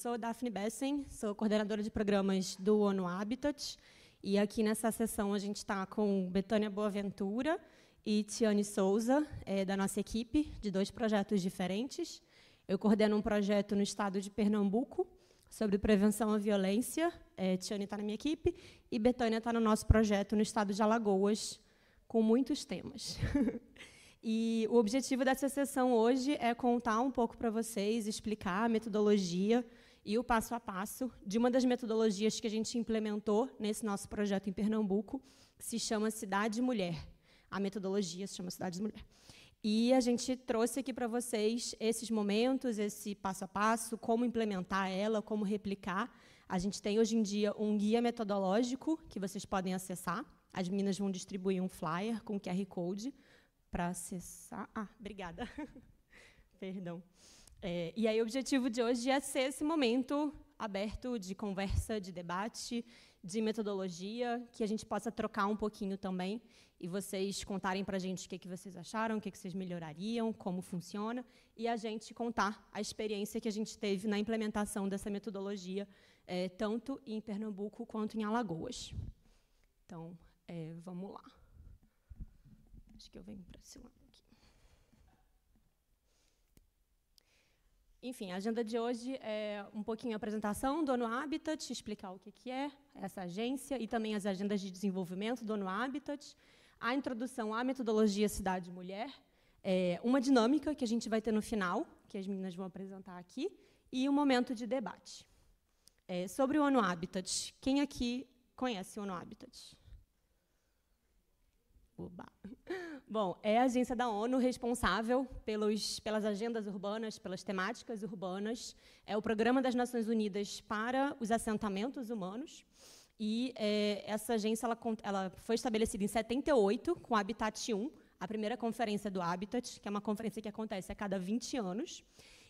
Sou Daphne Bessen, sou coordenadora de programas do ONU Habitat e aqui nessa sessão a gente está com Betânia Boaventura e Tiane Souza, é, da nossa equipe, de dois projetos diferentes. Eu coordeno um projeto no estado de Pernambuco sobre prevenção à violência, é, Tiane está na minha equipe, e Betânia está no nosso projeto no estado de Alagoas, com muitos temas. E o objetivo dessa sessão hoje é contar um pouco para vocês, explicar a metodologia e o passo a passo de uma das metodologias que a gente implementou nesse nosso projeto em Pernambuco, que se chama Cidade Mulher. A metodologia se chama Cidade Mulher. E a gente trouxe aqui para vocês esses momentos, esse passo a passo, como implementar ela, como replicar. A gente tem hoje em dia um guia metodológico que vocês podem acessar. As meninas vão distribuir um flyer com QR Code para acessar. Ah, obrigada. Perdão. É, e aí o objetivo de hoje é ser esse momento aberto de conversa, de debate, de metodologia, que a gente possa trocar um pouquinho também e vocês contarem para a gente o que, que vocês acharam, o que, que vocês melhorariam, como funciona, e a gente contar a experiência que a gente teve na implementação dessa metodologia, é, tanto em Pernambuco quanto em Alagoas. Então, é, vamos lá. Acho que eu venho para esse lado. Enfim, a agenda de hoje é um pouquinho a apresentação do Ono Habitat, explicar o que, que é essa agência e também as agendas de desenvolvimento do Ono Habitat, a introdução à metodologia Cidade Mulher, é, uma dinâmica que a gente vai ter no final, que as meninas vão apresentar aqui, e um momento de debate. É, sobre o Ono Habitat, quem aqui conhece o Ono Habitat? Oba. Bom, é a agência da ONU responsável pelos, pelas agendas urbanas, pelas temáticas urbanas. É o Programa das Nações Unidas para os Assentamentos Humanos. E é, essa agência ela, ela foi estabelecida em 78 com o Habitat 1, a primeira conferência do Habitat, que é uma conferência que acontece a cada 20 anos.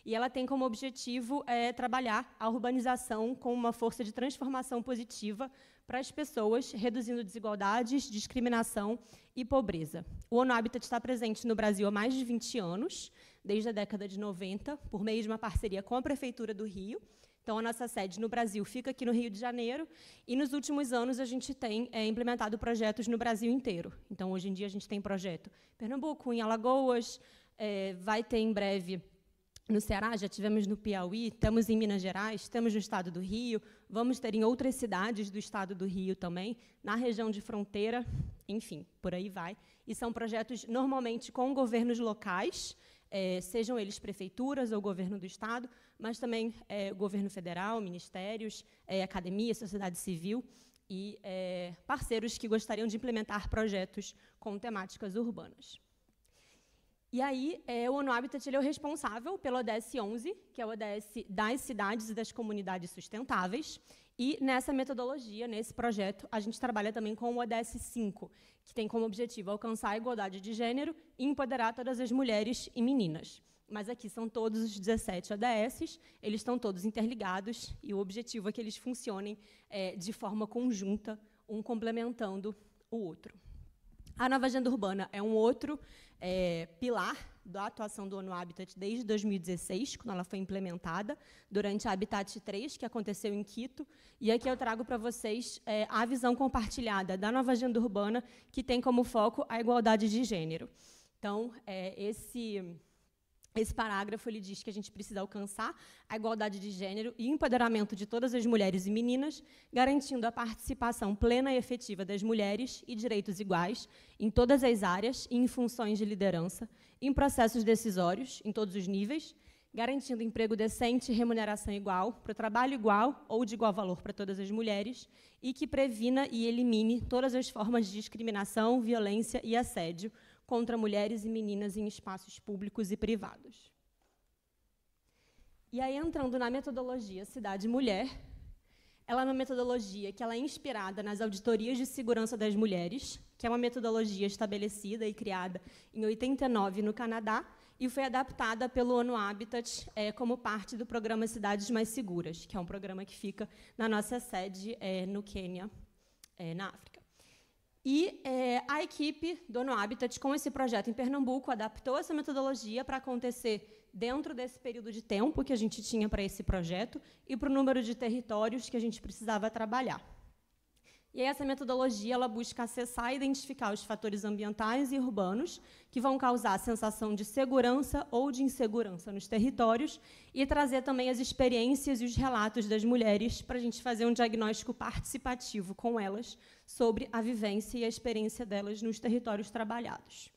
E ela tem como objetivo é, trabalhar a urbanização com uma força de transformação positiva para as pessoas, reduzindo desigualdades, discriminação e pobreza. O ONU Habitat está presente no Brasil há mais de 20 anos, desde a década de 90, por meio de uma parceria com a Prefeitura do Rio, então, a nossa sede no Brasil fica aqui no Rio de Janeiro e, nos últimos anos, a gente tem é, implementado projetos no Brasil inteiro. Então, hoje em dia, a gente tem projeto em Pernambuco, em Alagoas, é, vai ter em breve no Ceará, já tivemos no Piauí, estamos em Minas Gerais, estamos no estado do Rio, vamos ter em outras cidades do estado do Rio também, na região de fronteira, enfim, por aí vai. E são projetos normalmente com governos locais, eh, sejam eles prefeituras ou governo do estado, mas também eh, governo federal, ministérios, eh, academia, sociedade civil e parceiros que gostariam de implementar projetos com temáticas urbanas. E aí, é, o ONU Habitat ele é o responsável pelo ODS 11, que é o ODS das cidades e das comunidades sustentáveis. E nessa metodologia, nesse projeto, a gente trabalha também com o ODS 5, que tem como objetivo alcançar a igualdade de gênero e empoderar todas as mulheres e meninas. Mas aqui são todos os 17 ODSs, eles estão todos interligados e o objetivo é que eles funcionem é, de forma conjunta, um complementando o outro. A nova agenda urbana é um outro é, pilar da atuação do ONU Habitat desde 2016, quando ela foi implementada, durante a Habitat 3, que aconteceu em Quito. E aqui eu trago para vocês é, a visão compartilhada da nova agenda urbana, que tem como foco a igualdade de gênero. Então, é, esse esse parágrafo ele diz que a gente precisa alcançar a igualdade de gênero e empoderamento de todas as mulheres e meninas, garantindo a participação plena e efetiva das mulheres e direitos iguais em todas as áreas e em funções de liderança, em processos decisórios, em todos os níveis, garantindo emprego decente e remuneração igual, para o trabalho igual ou de igual valor para todas as mulheres, e que previna e elimine todas as formas de discriminação, violência e assédio contra mulheres e meninas em espaços públicos e privados. E aí, entrando na metodologia Cidade Mulher, ela é uma metodologia que ela é inspirada nas auditorias de segurança das mulheres, que é uma metodologia estabelecida e criada em 89 no Canadá e foi adaptada pelo ONU Habitat é, como parte do programa Cidades Mais Seguras, que é um programa que fica na nossa sede é, no Quênia, é, na África. E é, a equipe do No Habitat, com esse projeto em Pernambuco, adaptou essa metodologia para acontecer dentro desse período de tempo que a gente tinha para esse projeto e para o número de territórios que a gente precisava trabalhar. E essa metodologia ela busca acessar e identificar os fatores ambientais e urbanos que vão causar a sensação de segurança ou de insegurança nos territórios e trazer também as experiências e os relatos das mulheres para a gente fazer um diagnóstico participativo com elas sobre a vivência e a experiência delas nos territórios trabalhados.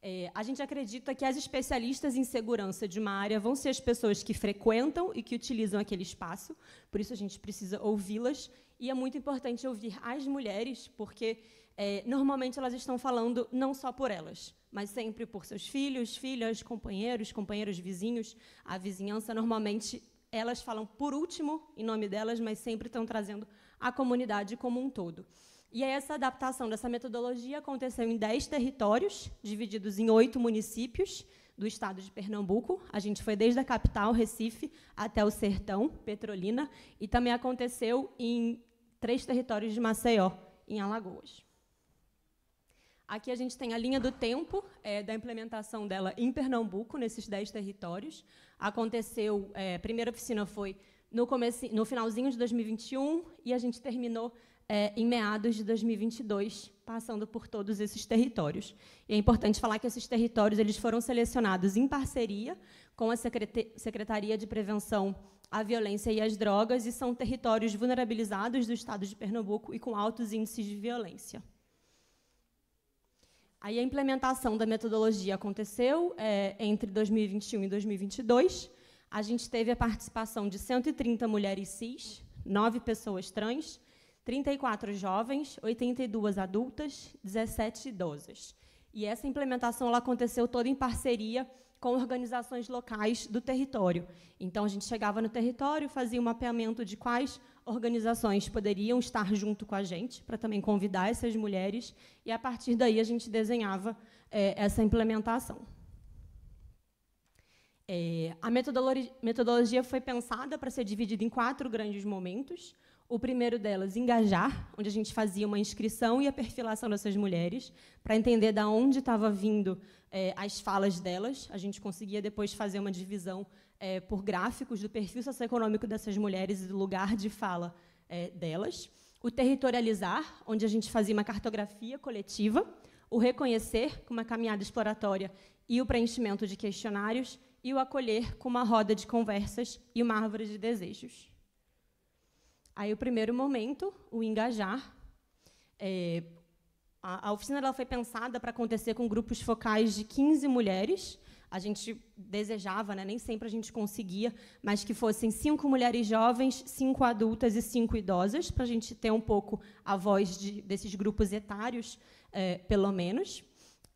É, a gente acredita que as especialistas em segurança de uma área vão ser as pessoas que frequentam e que utilizam aquele espaço, por isso a gente precisa ouvi-las. E é muito importante ouvir as mulheres, porque é, normalmente elas estão falando não só por elas, mas sempre por seus filhos, filhas, companheiros, companheiros vizinhos. A vizinhança, normalmente, elas falam por último em nome delas, mas sempre estão trazendo a comunidade como um todo. E essa adaptação dessa metodologia aconteceu em 10 territórios, divididos em oito municípios do estado de Pernambuco. A gente foi desde a capital, Recife, até o sertão, Petrolina, e também aconteceu em três territórios de Maceió, em Alagoas. Aqui a gente tem a linha do tempo é, da implementação dela em Pernambuco, nesses dez territórios. Aconteceu, é, a primeira oficina foi no, no finalzinho de 2021 e a gente terminou é, em meados de 2022, passando por todos esses territórios. E é importante falar que esses territórios eles foram selecionados em parceria com a Secretaria de Prevenção à Violência e às Drogas e são territórios vulnerabilizados do estado de Pernambuco e com altos índices de violência. Aí a implementação da metodologia aconteceu é, entre 2021 e 2022. A gente teve a participação de 130 mulheres cis, nove pessoas trans, 34 jovens, 82 adultas, 17 idosas. E essa implementação ela aconteceu toda em parceria com organizações locais do território. Então, a gente chegava no território, fazia um mapeamento de quais organizações poderiam estar junto com a gente, para também convidar essas mulheres, e a partir daí a gente desenhava é, essa implementação. É, a metodologia foi pensada para ser dividida em quatro grandes momentos. O primeiro delas, Engajar, onde a gente fazia uma inscrição e a perfilação dessas mulheres, para entender de onde estava vindo é, as falas delas. A gente conseguia depois fazer uma divisão é, por gráficos do perfil socioeconômico dessas mulheres e do lugar de fala é, delas. O Territorializar, onde a gente fazia uma cartografia coletiva. O Reconhecer, com uma caminhada exploratória e o preenchimento de questionários. E o Acolher, com uma roda de conversas e uma árvore de desejos. Aí o primeiro momento, o engajar. É, a, a, oficina ela foi pensada para acontecer com grupos focais de 15 mulheres. A gente desejava, né, nem sempre a gente conseguia, mas que fossem cinco mulheres jovens, cinco adultas e cinco idosas, para a gente ter um pouco a voz de, desses grupos etários, é, pelo menos.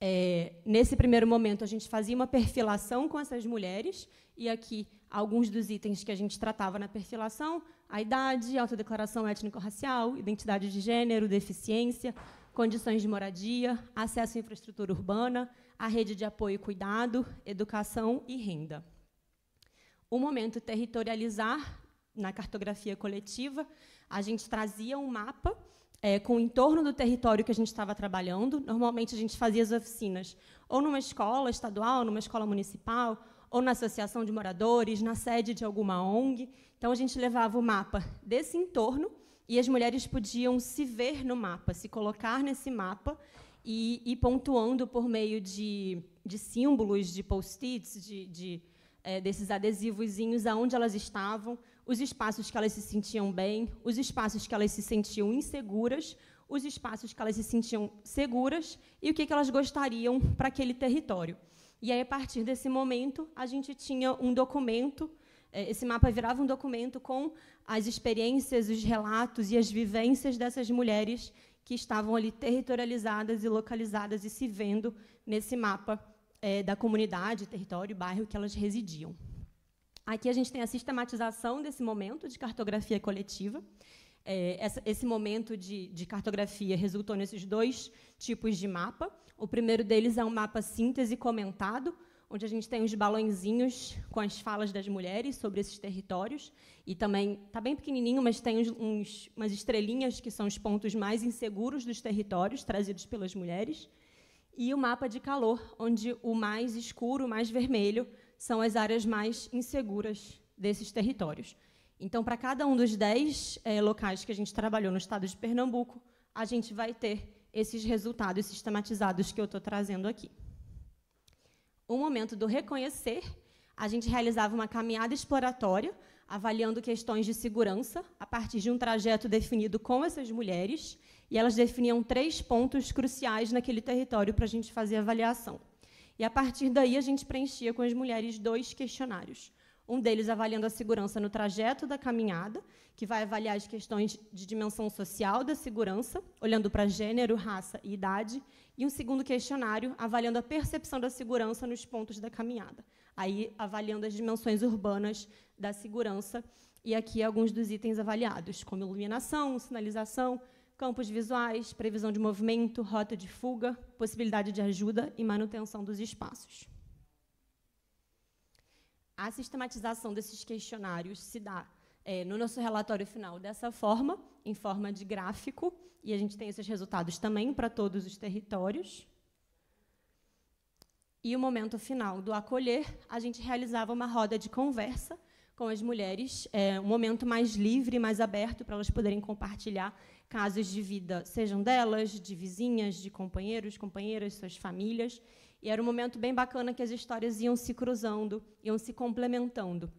É, nesse primeiro momento, a gente fazia uma perfilação com essas mulheres, e aqui alguns dos itens que a gente tratava na perfilação: a idade, autodeclaração étnico-racial, identidade de gênero, deficiência, condições de moradia, acesso à infraestrutura urbana, a rede de apoio e cuidado, educação e renda. O momento territorializar, na cartografia coletiva, a gente trazia um mapa é, com o entorno do território que a gente estava trabalhando. Normalmente a gente fazia as oficinas ou numa escola estadual, numa escola municipal, ou na associação de moradores, na sede de alguma ONG. Então a gente levava o mapa desse entorno e as mulheres podiam se ver no mapa, se colocar nesse mapa e ir pontuando por meio de, de símbolos, de post-its, de, de é, desses adesivozinhos, aonde elas estavam, os espaços que elas se sentiam bem, os espaços que elas se sentiam inseguras, os espaços que elas se sentiam seguras e o que, elas gostariam para aquele território. E aí, a partir desse momento, a gente tinha um documento, eh, esse mapa virava um documento com as experiências, os relatos e as vivências dessas mulheres que estavam ali territorializadas e localizadas e se vendo nesse mapa é, da comunidade, território, bairro que elas residiam. Aqui a gente tem a sistematização desse momento de cartografia coletiva. É, essa, esse momento de, de, cartografia resultou nesses dois tipos de mapa. O primeiro deles é um mapa síntese comentado, onde a gente tem os balãozinhos com as falas das mulheres sobre esses territórios. E também, está bem pequenininho, mas tem uns, uns, umas estrelinhas que são os pontos mais inseguros dos territórios trazidos pelas mulheres. E o mapa de calor, onde o mais escuro, o mais vermelho, são as áreas mais inseguras desses territórios. Então, para cada um dos dez é, locais que a gente trabalhou no estado de Pernambuco, a gente vai ter esses resultados sistematizados que eu estou trazendo aqui. O momento do reconhecer, a gente realizava uma caminhada exploratória, avaliando questões de segurança, a partir de um trajeto definido com essas mulheres, e elas definiam três pontos cruciais naquele território para a gente fazer avaliação. E a partir daí a gente preenchia com as mulheres dois questionários. Um deles avaliando a segurança no trajeto da caminhada, que vai avaliar as questões de dimensão social da segurança, olhando para gênero, raça e idade. E um segundo questionário avaliando a percepção da segurança nos pontos da caminhada. Aí avaliando as dimensões urbanas da segurança. E aqui alguns dos itens avaliados, como iluminação, sinalização, campos visuais, previsão de movimento, rota de fuga, possibilidade de ajuda e manutenção dos espaços. A sistematização desses questionários se dá é, no nosso relatório final dessa forma, em forma de gráfico, e a gente tem esses resultados também para todos os territórios. E o momento final do acolher, a gente realizava uma roda de conversa com as mulheres, é, um momento mais livre, mais aberto, para elas poderem compartilhar casos de vida, sejam delas, de vizinhas, de companheiros, companheiras, suas famílias. E era um momento bem bacana que as histórias iam se cruzando, iam se complementando.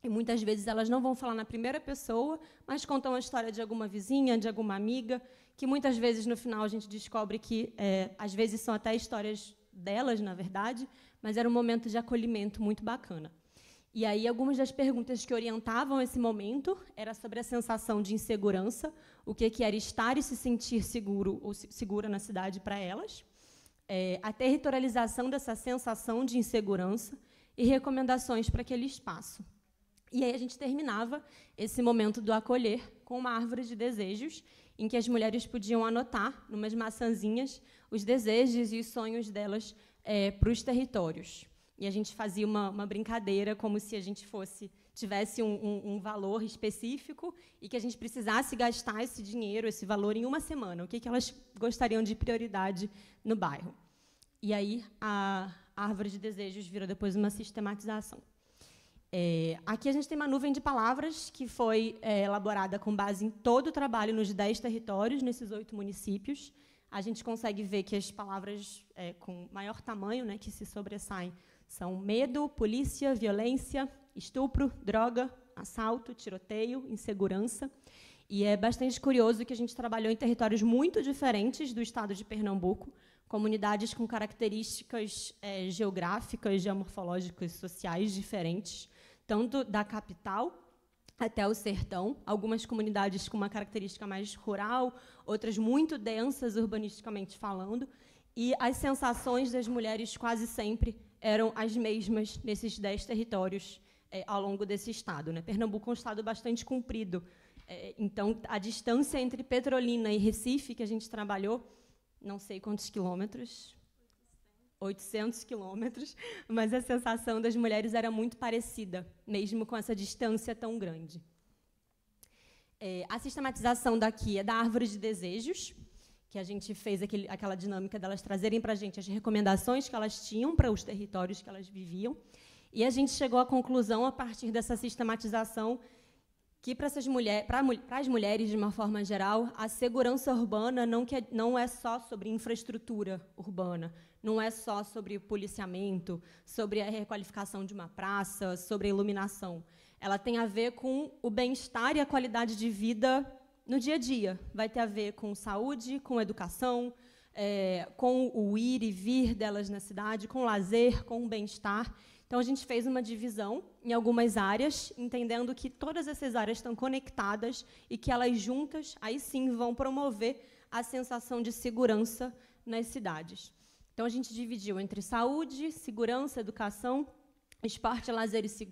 E muitas vezes elas não vão falar na primeira pessoa, mas contam a história de alguma vizinha, de alguma amiga, que muitas vezes no final a gente descobre que, é, às vezes, são até histórias delas, na verdade, mas era um momento de acolhimento muito bacana. E aí, algumas das perguntas que orientavam esse momento era sobre a sensação de insegurança, o que, que era estar e se sentir seguro ou segura na cidade para elas, é, a territorialização dessa sensação de insegurança e recomendações para aquele espaço. E aí a gente terminava esse momento do acolher com uma árvore de desejos, em que as mulheres podiam anotar, numas maçãzinhas, os desejos e os sonhos delas é, para os territórios. E a gente fazia uma, uma brincadeira como se a gente fosse tivesse um, um, um, valor específico e que a gente precisasse gastar esse dinheiro, esse valor, em uma semana. O que, que elas gostariam de prioridade no bairro? E aí a árvore de desejos virou depois uma sistematização. É, aqui a gente tem uma nuvem de palavras que foi é, elaborada com base em todo o trabalho nos dez territórios, nesses oito municípios. A gente consegue ver que as palavras é, com maior tamanho, né, que se sobressaem, são medo, polícia, violência, estupro, droga, assalto, tiroteio, insegurança. E é bastante curioso que a gente trabalhou em territórios muito diferentes do estado de Pernambuco, comunidades com características é, geográficas, geomorfológicas, sociais diferentes, tanto da capital até o sertão, algumas comunidades com uma característica mais rural, outras muito densas urbanisticamente falando, e as sensações das mulheres quase sempre eram as mesmas nesses dez territórios é, ao longo desse estado. Né? Pernambuco é um estado bastante comprido, é, então a distância entre Petrolina e Recife, que a gente trabalhou, não sei quantos quilômetros, 800 quilômetros, mas a sensação das mulheres era muito parecida, mesmo com essa distância tão grande. É, a sistematização daqui é da árvore de desejos, que a gente fez aquele, aquela dinâmica delas trazerem para a gente as recomendações que elas tinham para os territórios que elas viviam. E a gente chegou à conclusão, a partir dessa sistematização, que para mulher, as mulheres, de uma forma geral, a segurança urbana não, que, é, não é só sobre infraestrutura urbana, não é só sobre policiamento, sobre a requalificação de uma praça, sobre a iluminação. Ela tem a ver com o bem-estar e a qualidade de vida no dia a dia. Vai ter a ver com saúde, com educação, é, com o ir e vir delas na cidade, com lazer, com o bem-estar. Então, a gente fez uma divisão em algumas áreas, entendendo que todas essas áreas estão conectadas e que elas juntas, aí sim, vão promover a sensação de segurança nas cidades. Então, a gente dividiu entre saúde, segurança, educação, esporte, lazer e,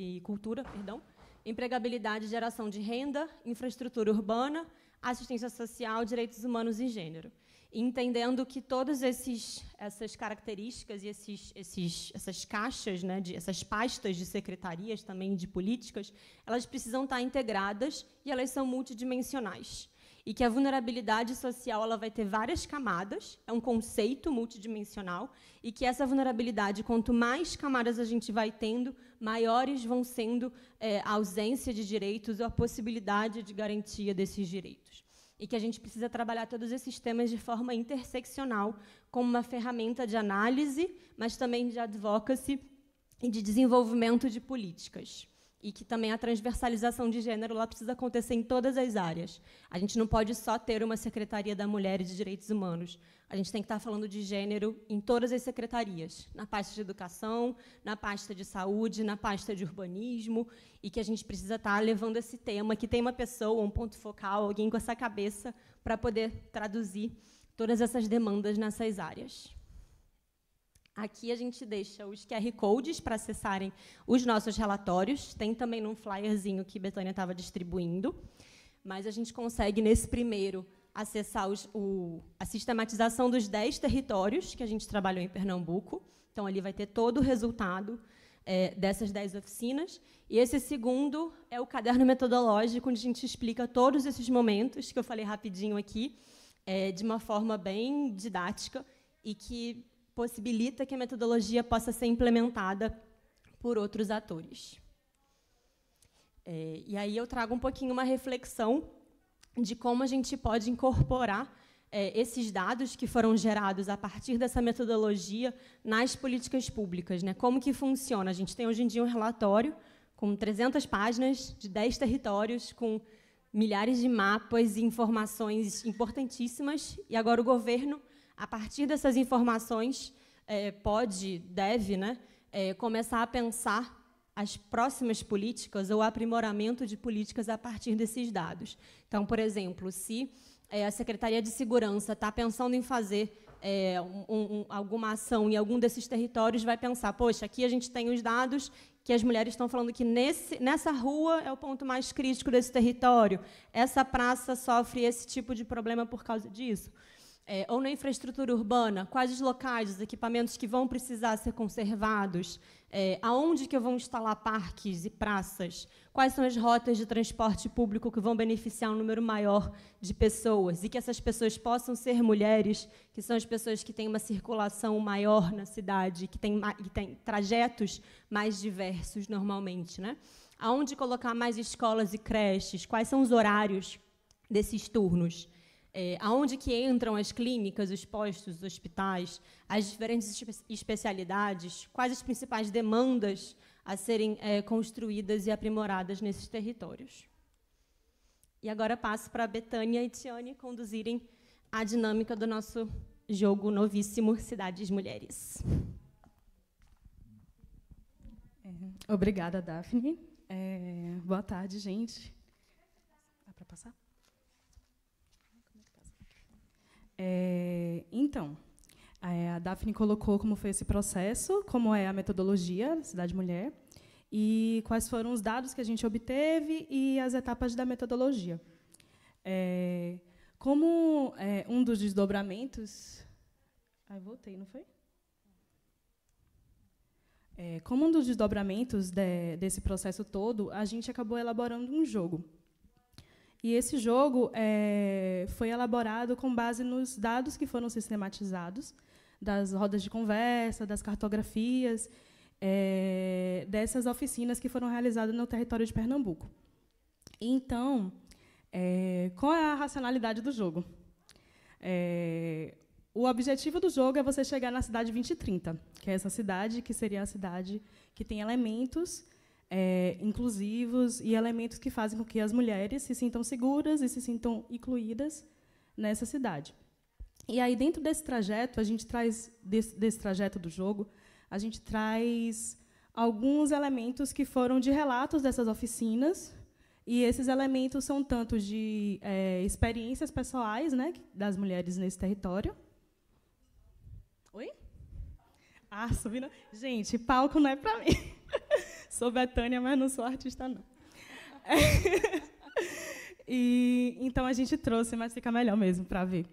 e, e cultura, perdão, empregabilidade, geração de renda, infraestrutura urbana, assistência social, direitos humanos e gênero. E entendendo que todas esses, essas características e esses, esses, essas caixas, né, de, essas pastas de secretarias também de políticas, elas precisam estar integradas e elas são multidimensionais. E que a vulnerabilidade social ela vai ter várias camadas, é um conceito multidimensional, e que essa vulnerabilidade, quanto mais camadas a gente vai tendo, maiores vão sendo é, a ausência de direitos ou a possibilidade de garantia desses direitos. E que a gente precisa trabalhar todos esses temas de forma interseccional, como uma ferramenta de análise, mas também de advocacy e de desenvolvimento de políticas e que também a transversalização de gênero lá precisa acontecer em todas as áreas. A gente não pode só ter uma secretaria da mulher e de direitos humanos. A gente tem que estar falando de gênero em todas as secretarias, na pasta de educação, na pasta de saúde, na pasta de urbanismo, e que a gente precisa estar levando esse tema, que tem uma pessoa, um ponto focal, alguém com essa cabeça para poder traduzir todas essas demandas nessas áreas. Aqui a gente deixa os QR Codes para acessarem os nossos relatórios. Tem também num flyerzinho que Betânia estava distribuindo. Mas a gente consegue, nesse primeiro, acessar os, o, a sistematização dos 10 territórios que a gente trabalhou em Pernambuco. Então, ali vai ter todo o resultado é, dessas 10 oficinas. E esse segundo é o caderno metodológico, onde a gente explica todos esses momentos que eu falei rapidinho aqui, é, de uma forma bem didática e que possibilita que a metodologia possa ser implementada por outros atores. É, e aí eu trago um pouquinho uma reflexão de como a gente pode incorporar é, esses dados que foram gerados a partir dessa metodologia nas políticas públicas. Né? Como que funciona? A gente tem hoje em dia um relatório com 300 páginas de 10 territórios, com milhares de mapas e informações importantíssimas, e agora o governo a partir dessas informações, é, pode, deve, né, é, começar a pensar as próximas políticas ou aprimoramento de políticas a partir desses dados. Então, por exemplo, se é, a Secretaria de Segurança está pensando em fazer é, um, um, alguma ação em algum desses territórios, vai pensar, poxa, aqui a gente tem os dados que as mulheres estão falando que nesse, nessa rua é o ponto mais crítico desse território, essa praça sofre esse tipo de problema por causa disso é, ou na infraestrutura urbana, quais os locais, os equipamentos que vão precisar ser conservados, é, aonde que vou instalar parques e praças, quais são as rotas de transporte público que vão beneficiar um número maior de pessoas e que essas pessoas possam ser mulheres, que são as pessoas que têm uma circulação maior na cidade, que têm, que têm trajetos mais diversos normalmente, né? Aonde colocar mais escolas e creches? Quais são os horários desses turnos? é, aonde que entram as clínicas, os postos, os hospitais, as diferentes especialidades, quais as principais demandas a serem é, construídas e aprimoradas nesses territórios. E agora passo para a Betânia e Tiane conduzirem a dinâmica do nosso jogo novíssimo Cidades Mulheres. É, obrigada, Daphne. É, boa tarde, gente. Dá para passar? É, então, é, a Daphne colocou como foi esse processo, como é a metodologia da Cidade Mulher e quais foram os dados que a gente obteve e as etapas da metodologia. É, como é, um dos desdobramentos. Ai, voltei, não foi? É, como um dos desdobramentos de, desse processo todo, a gente acabou elaborando um jogo. E esse jogo é, foi elaborado com base nos dados que foram sistematizados, das rodas de conversa, das cartografias, é, dessas oficinas que foram realizadas no território de Pernambuco. Então, é, qual é a racionalidade do jogo? É, o objetivo do jogo é você chegar na cidade 2030, que é essa cidade que seria a cidade que tem elementos é, inclusivos e elementos que fazem com que as mulheres se sintam seguras e se sintam incluídas nessa cidade. E aí, dentro desse trajeto, a gente traz, desse, desse trajeto do jogo, a gente traz alguns elementos que foram de relatos dessas oficinas, e esses elementos são tanto de é, experiências pessoais né, das mulheres nesse território. Oi? Ah, subindo. Gente, palco não é para mim. Sou Betânia, mas não sou artista, não. É. e, então a gente trouxe, mas fica melhor mesmo para ver.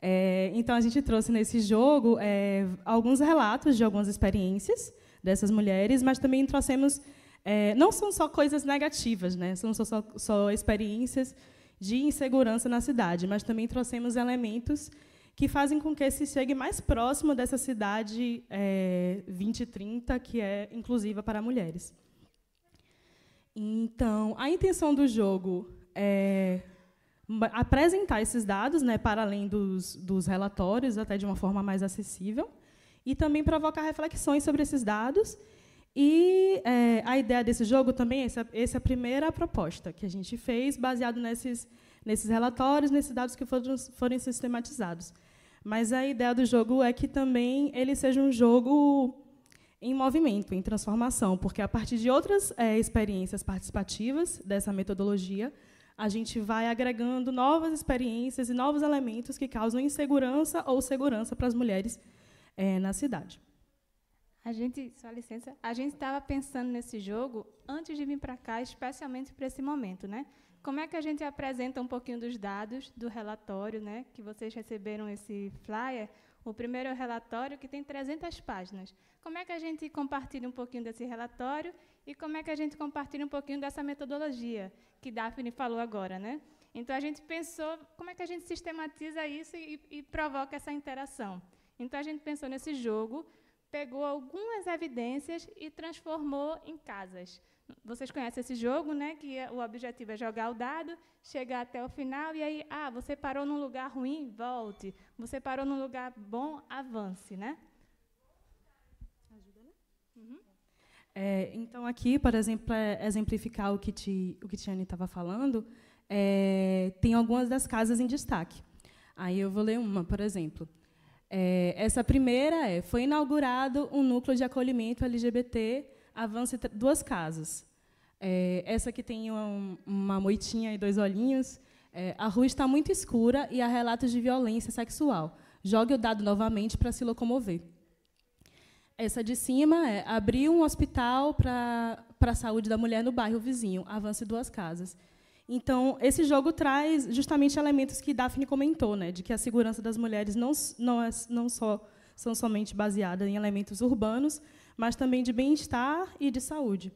É, então a gente trouxe nesse jogo é, alguns relatos de algumas experiências dessas mulheres, mas também trouxemos é, não são só coisas negativas, né? São só, só, experiências de insegurança na cidade, mas também trouxemos elementos que fazem com que se chegue mais próximo dessa cidade 2030 é, que é inclusiva para mulheres. Então, a intenção do jogo é apresentar esses dados, né, para além dos, dos relatórios, até de uma forma mais acessível, e também provocar reflexões sobre esses dados. E é, a ideia desse jogo também, é essa, essa é a primeira proposta que a gente fez, baseado nesses, nesses relatórios, nesses dados que foram, foram sistematizados. Mas a ideia do jogo é que também ele seja um jogo em movimento, em transformação, porque a partir de outras é, experiências participativas dessa metodologia, a gente vai agregando novas experiências e novos elementos que causam insegurança ou segurança para as mulheres é, na cidade. A gente, só licença, a gente estava pensando nesse jogo antes de vir para cá, especialmente para esse momento, né? Como é que a gente apresenta um pouquinho dos dados do relatório, né? Que vocês receberam esse flyer, o primeiro é o relatório, que tem 300 páginas. Como é que a gente compartilha um pouquinho desse relatório e como é que a gente compartilha um pouquinho dessa metodologia que Daphne falou agora, né? Então, a gente pensou como é que a gente sistematiza isso e, e provoca essa interação. Então, a gente pensou nesse jogo, pegou algumas evidências e transformou em casas. Vocês conhecem esse jogo, né? Que é, o objetivo é jogar o dado, chegar até o final e aí, ah, você parou num lugar ruim, volte. Você parou num lugar bom, avance, né? né? Uhum. É, então aqui, para é, exemplificar o que o que Tiane estava falando, é, tem algumas das casas em destaque. Aí eu vou ler uma, por exemplo. É, essa primeira é: foi inaugurado um núcleo de acolhimento LGBT, avance duas casas. É, essa que tem uma, uma, moitinha e dois olhinhos. É, a rua está muito escura e há relatos de violência sexual. Jogue o dado novamente para se locomover. Essa de cima é abriu um hospital para a saúde da mulher no bairro vizinho. Avance duas casas. Então, esse jogo traz justamente elementos que Daphne comentou, né, de que a segurança das mulheres não, não, é, não só são somente baseadas em elementos urbanos, mas também de bem-estar e de saúde.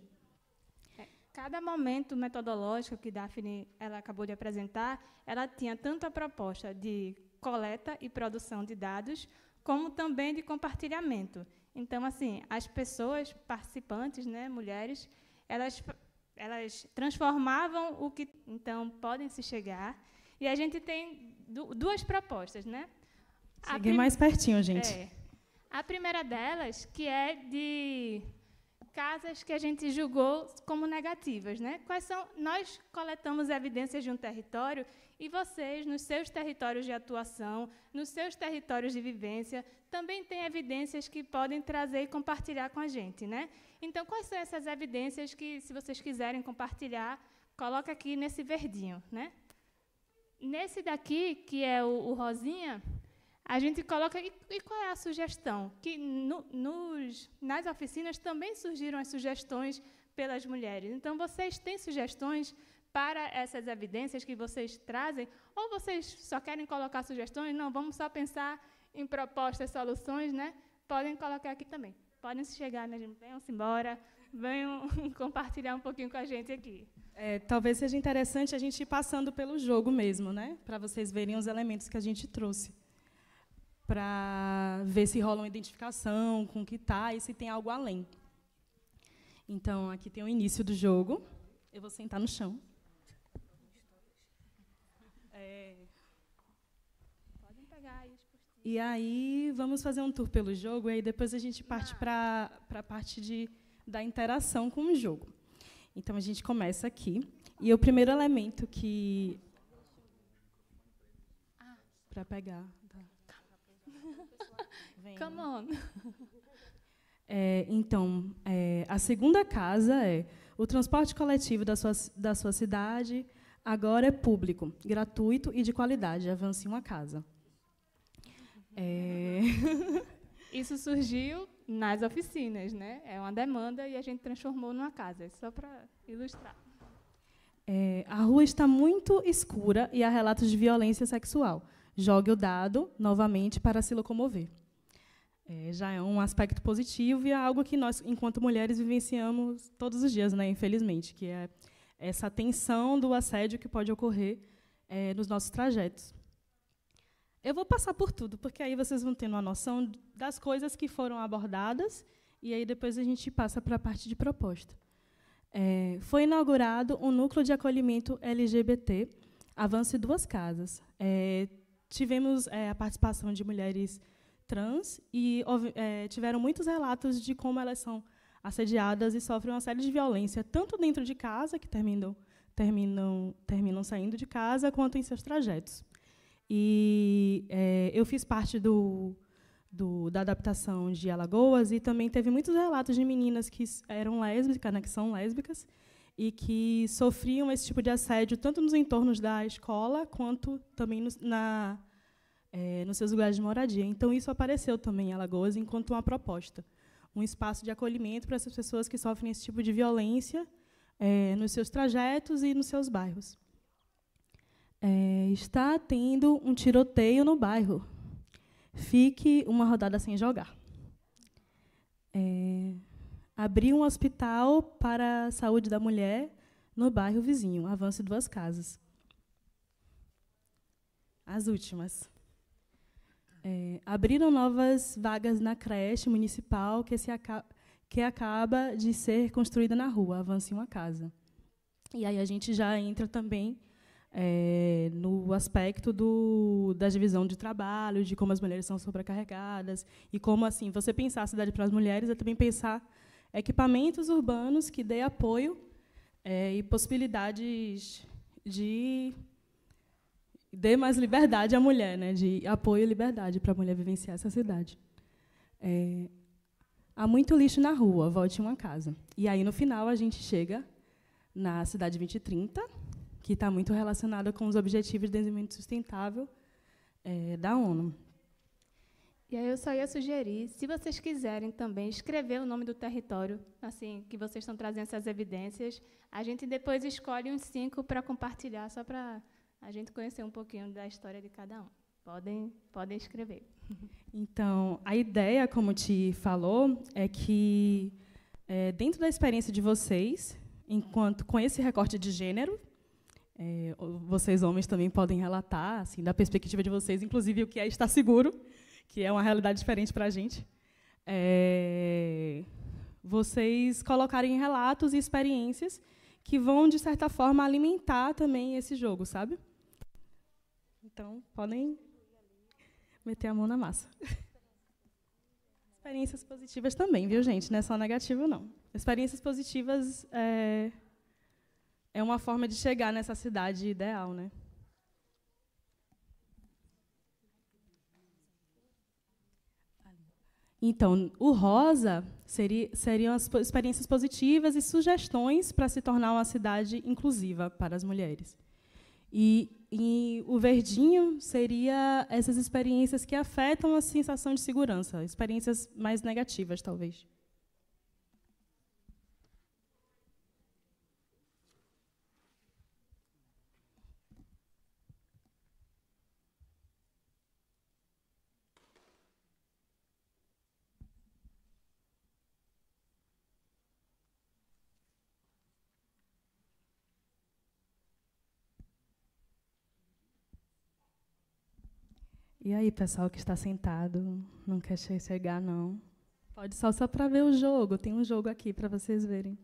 É, cada momento metodológico que Daphne ela acabou de apresentar, ela tinha tanto a proposta de coleta e produção de dados, como também de compartilhamento. Então, assim, as pessoas participantes, né, mulheres, elas elas transformavam o que então podem se chegar. E a gente tem du duas propostas, né? Seguir mais pertinho, gente. É. A primeira delas, que é de casas que a gente julgou como negativas, né? Quais são? Nós coletamos evidências de um território e vocês, nos seus territórios de atuação, nos seus territórios de vivência, também têm evidências que podem trazer e compartilhar com a gente, né? Então, quais são essas evidências que, se vocês quiserem compartilhar, coloca aqui nesse verdinho, né? Nesse daqui, que é o, o rosinha, a gente coloca. E, e, qual é a sugestão? Que no, nos, nas oficinas também surgiram as sugestões pelas mulheres. Então, vocês têm sugestões para essas evidências que vocês trazem? Ou vocês só querem colocar sugestões? Não, vamos só pensar em propostas, soluções, né? Podem colocar aqui também. Podem se chegar, né? venham-se embora, venham compartilhar um pouquinho com a gente aqui. É, talvez seja interessante a gente ir passando pelo jogo mesmo, né? Para vocês verem os elementos que a gente trouxe. Para ver se rola uma identificação com o que está e se tem algo além. Então, aqui tem o início do jogo. Eu vou sentar no chão. É. Podem pegar aí e aí vamos fazer um tour pelo jogo e aí depois a gente parte para a parte de, da interação com o jogo. Então a gente começa aqui. E o primeiro elemento que. Para pegar. Tá. Come on. É, então, é, a segunda casa é o transporte coletivo da sua, da sua cidade agora é público, gratuito e de qualidade. Avance uma casa. É... Isso surgiu nas oficinas, né? É uma demanda e a gente transformou numa casa, é só para ilustrar. É, a rua está muito escura e há relatos de violência sexual. Jogue o dado novamente para se locomover. É, já é um aspecto positivo e é algo que nós, enquanto mulheres, vivenciamos todos os dias, né? Infelizmente, que é essa tensão do assédio que pode ocorrer é, nos nossos trajetos. Eu vou passar por tudo, porque aí vocês vão tendo uma noção das coisas que foram abordadas, e aí depois a gente passa para a parte de proposta. É, foi inaugurado um núcleo de acolhimento LGBT, Avance Duas Casas. É, tivemos é, a participação de mulheres trans e é, tiveram muitos relatos de como elas são assediadas e sofrem uma série de violência, tanto dentro de casa, que terminam, terminam, terminam saindo de casa, quanto em seus trajetos. E é, eu fiz parte do, do, da adaptação de Alagoas e também teve muitos relatos de meninas que eram lésbicas, né, que são lésbicas, e que sofriam esse tipo de assédio tanto nos entornos da escola quanto também na, é, nos seus lugares de moradia. Então, isso apareceu também em Alagoas enquanto uma proposta um espaço de acolhimento para essas pessoas que sofrem esse tipo de violência é, nos seus trajetos e nos seus bairros. É, está tendo um tiroteio no bairro. Fique uma rodada sem jogar. É, abrir um hospital para a saúde da mulher no bairro vizinho. Avance duas casas. As últimas é, abriram novas vagas na creche municipal que, se aca que acaba de ser construída na rua, avance uma casa. E aí a gente já entra também é, no aspecto do, da divisão de trabalho, de como as mulheres são sobrecarregadas e como assim você pensar a cidade para as mulheres é também pensar equipamentos urbanos que dê apoio é, e possibilidades de dê mais liberdade à mulher, né? de apoio e liberdade para a mulher vivenciar essa cidade. É, há muito lixo na rua, volte uma casa. E aí, no final, a gente chega na Cidade 2030, que está muito relacionada com os Objetivos de Desenvolvimento Sustentável é, da ONU. E aí eu só ia sugerir, se vocês quiserem também escrever o nome do território, assim que vocês estão trazendo essas evidências, a gente depois escolhe uns cinco para compartilhar, só para a gente conhecer um pouquinho da história de cada um. Podem, podem escrever. Então, a ideia, como te falou, é que é, dentro da experiência de vocês, enquanto com esse recorte de gênero, é, vocês homens também podem relatar, assim, da perspectiva de vocês, inclusive o que é estar seguro, que é uma realidade diferente para a gente. É, vocês colocarem relatos e experiências que vão de certa forma alimentar também esse jogo, sabe? Então, podem meter a mão na massa. Experiências positivas também, viu, gente? Não é só negativo, não. Experiências positivas é, é uma forma de chegar nessa cidade ideal, né? Então, o rosa seria, seriam as experiências positivas e sugestões para se tornar uma cidade inclusiva para as mulheres. E, e, o verdinho seria essas experiências que afetam a sensação de segurança, experiências mais negativas, talvez. E aí, pessoal que está sentado, não quer chegar, não. Pode só só para ver o jogo. Tem um jogo aqui para vocês verem.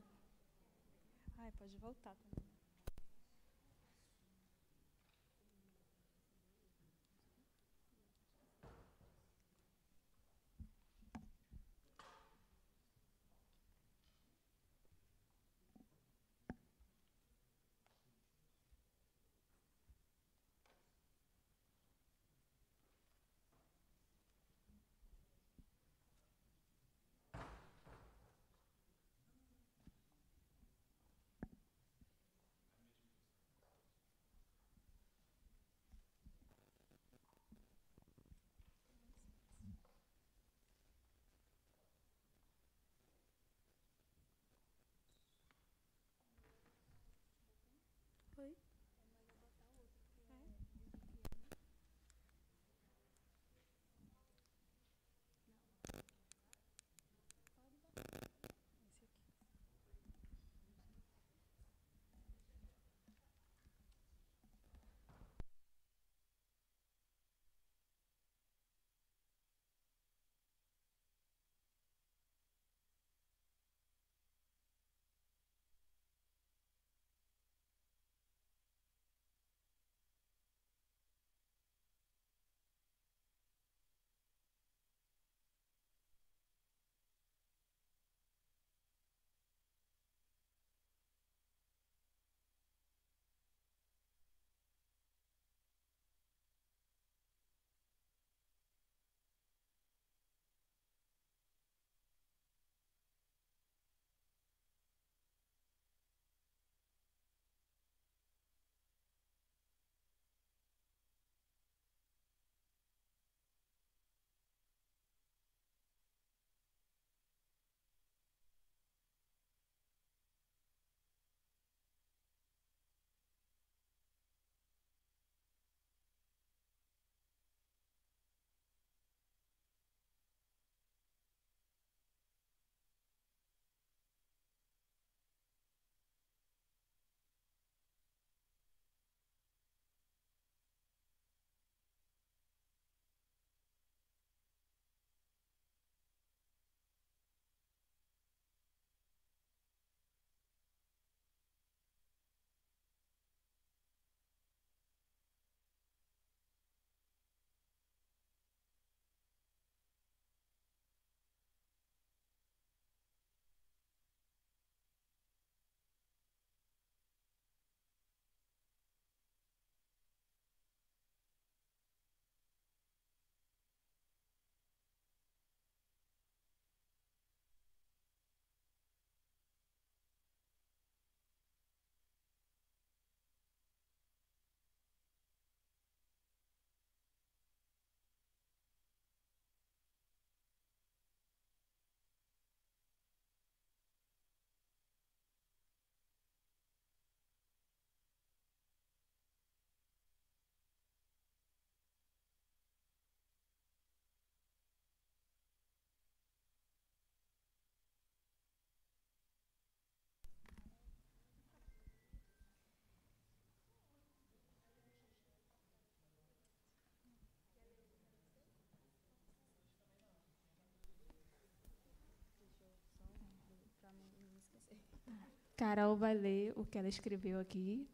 Carol vai ler o que ela escreveu aqui.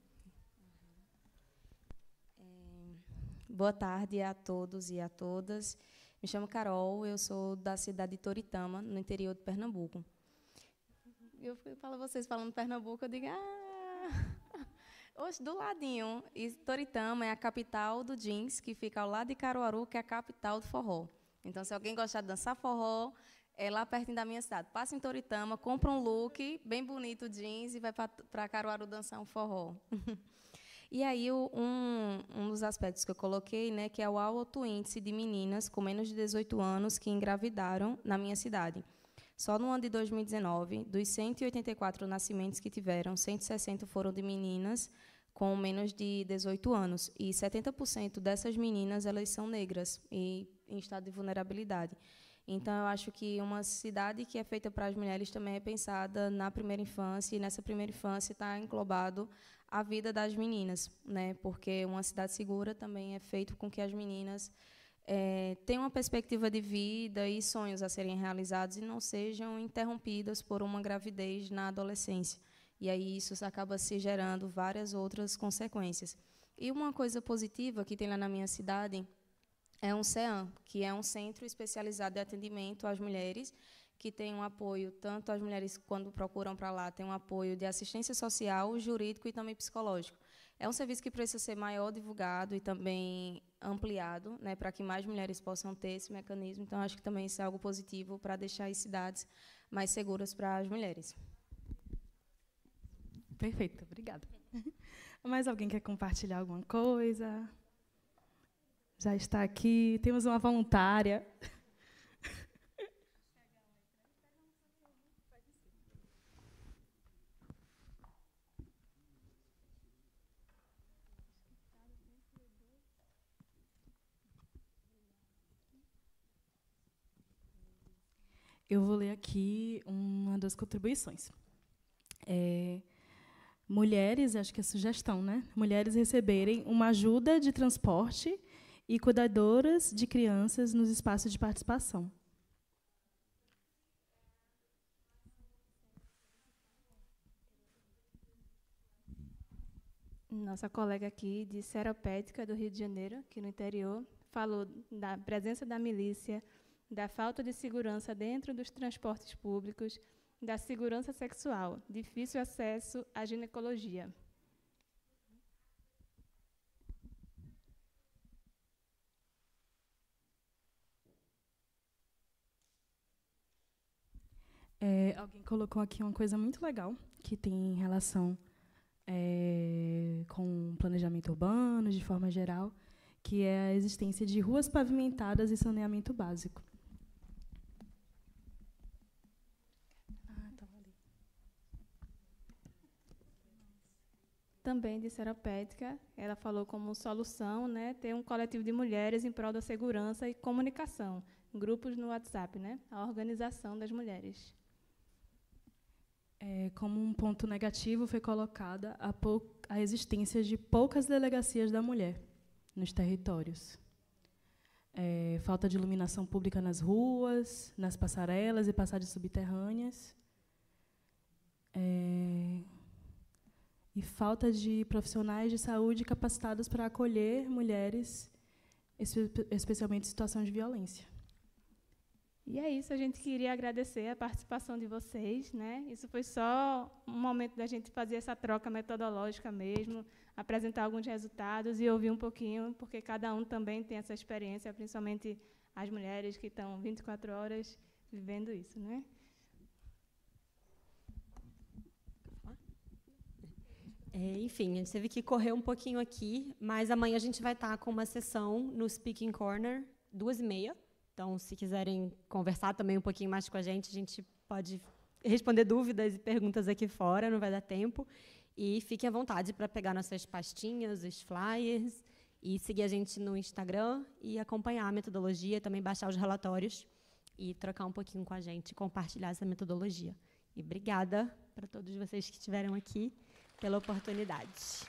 É, boa tarde a todos e a todas. Me chamo Carol, eu sou da cidade de Toritama, no interior de Pernambuco. Eu falo vocês falando Pernambuco, eu digo, ah! Hoje, do ladinho, e Toritama é a capital do jeans, que fica ao lado de Caruaru, que é a capital do forró. Então, se alguém gostar de dançar forró, é lá pertinho da minha cidade. Passa em Toritama, compra um look bem bonito, jeans, e vai para Caruaru dançar um forró. e aí, um, um dos aspectos que eu coloquei, né, que é o alto índice de meninas com menos de 18 anos que engravidaram na minha cidade. Só no ano de 2019, dos 184 nascimentos que tiveram, 160 foram de meninas com menos de 18 anos. E 70% dessas meninas elas são negras e em estado de vulnerabilidade. Então, eu acho que uma cidade que é feita para as mulheres também é pensada na primeira infância, e nessa primeira infância está englobado a vida das meninas, né? porque uma cidade segura também é feito com que as meninas é, tenham uma perspectiva de vida e sonhos a serem realizados e não sejam interrompidas por uma gravidez na adolescência. E aí isso acaba se gerando várias outras consequências. E uma coisa positiva que tem lá na minha cidade é um CEAM, que é um centro especializado de atendimento às mulheres, que tem um apoio tanto as mulheres quando procuram para lá, tem um apoio de assistência social, jurídico e também psicológico. É um serviço que precisa ser maior divulgado e também ampliado, né, para que mais mulheres possam ter esse mecanismo. Então, acho que também isso é algo positivo para deixar as cidades mais seguras para as mulheres. Perfeito, obrigada. Mais alguém quer compartilhar alguma coisa? já está aqui. Temos uma voluntária. Eu vou ler aqui uma das contribuições. É, mulheres, acho que é sugestão, né? Mulheres receberem uma ajuda de transporte e cuidadoras de crianças nos espaços de participação. Nossa colega aqui de Seropédica, do Rio de Janeiro, aqui no interior, falou da presença da milícia, da falta de segurança dentro dos transportes públicos, da segurança sexual, difícil acesso à ginecologia. É, alguém colocou aqui uma coisa muito legal que tem relação é, com planejamento urbano, de forma geral, que é a existência de ruas pavimentadas e saneamento básico. Ah, tá também de terapêutica, ela falou como solução, né, ter um coletivo de mulheres em prol da segurança e comunicação, grupos no WhatsApp, né, a organização das mulheres é, como um ponto negativo foi colocada a, a existência de poucas delegacias da mulher nos territórios. É, falta de iluminação pública nas ruas, nas passarelas e passagens subterrâneas. É, e falta de profissionais de saúde capacitados para acolher mulheres, espe especialmente em situação de violência. E é isso, a gente queria agradecer a participação de vocês. Né? Isso foi só um momento da gente fazer essa troca metodológica mesmo, apresentar alguns resultados e ouvir um pouquinho, porque cada um também tem essa experiência, principalmente as mulheres que estão 24 horas vivendo isso. Né? É, enfim, a gente teve que correr um pouquinho aqui, mas amanhã a gente vai estar com uma sessão no Speaking Corner, duas e meia. Então, se quiserem conversar também um pouquinho mais com a gente, a gente pode responder dúvidas e perguntas aqui fora, não vai dar tempo. E fiquem à vontade para pegar nossas pastinhas, os flyers, e seguir a gente no Instagram e acompanhar a metodologia, também baixar os relatórios e trocar um pouquinho com a gente, compartilhar essa metodologia. E obrigada para todos vocês que estiveram aqui pela oportunidade.